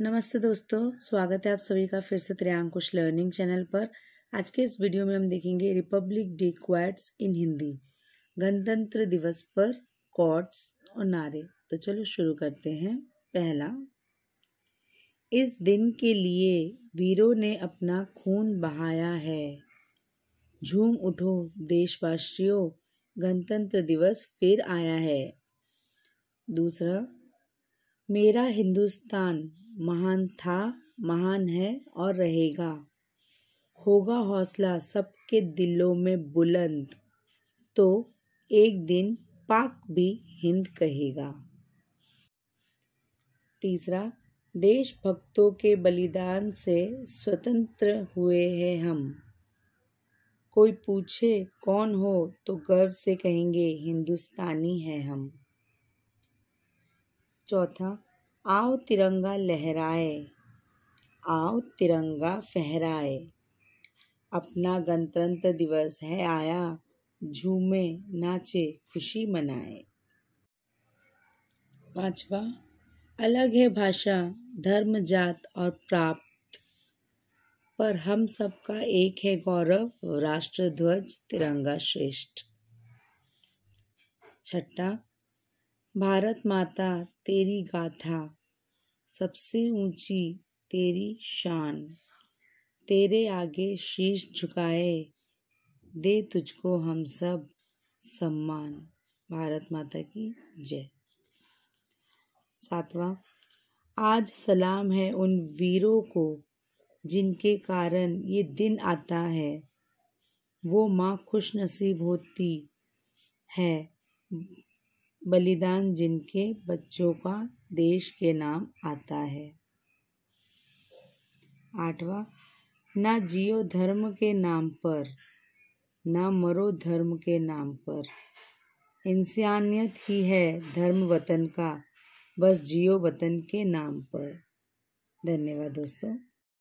नमस्ते दोस्तों स्वागत है आप सभी का फिर से त्रियांकुश लर्निंग चैनल पर आज के इस वीडियो में हम देखेंगे republic day quotes in Hindi गणतंत्र दिवस पर कॉड्स और नारे तो चलो शुरू करते हैं पहला इस दिन के लिए वीरों ने अपना खून बहाया है झूम उठो देशवासियों गणतंत्र दिवस फिर आया है दूसरा मेरा हिंदुस्तान महान था महान है और रहेगा होगा हौसला सबके दिलों में बुलंद तो एक दिन पाक भी हिंद कहेगा तीसरा देशभक्तों के बलिदान से स्वतंत्र हुए हैं हम कोई पूछे कौन हो तो गर्व से कहेंगे हिंदुस्तानी हैं हम चौथा आओ तिरंगा लहराए आओ तिरंगा फहराए अपना गणतंत्र दिवस है आया झूमे नाचे खुशी मनाए पांचवा अलग है भाषा धर्म जात और प्राप्त पर हम सबका एक है गौरव राष्ट्र ध्वज तिरंगा श्रेष्ठ छठा भारत माता तेरी गाथा सबसे ऊंची तेरी शान तेरे आगे शीश झुकाए दे तुझको हम सब सम्मान भारत माता की जय सातवां आज सलाम है उन वीरों को जिनके कारण ये दिन आता है वो माँ खुश नसीब होती है बलिदान जिनके बच्चों का देश के नाम आता है आठवां ना जियो धर्म के नाम पर ना मरो धर्म के नाम पर इंसानियत ही है धर्म वतन का बस जियो वतन के नाम पर धन्यवाद दोस्तों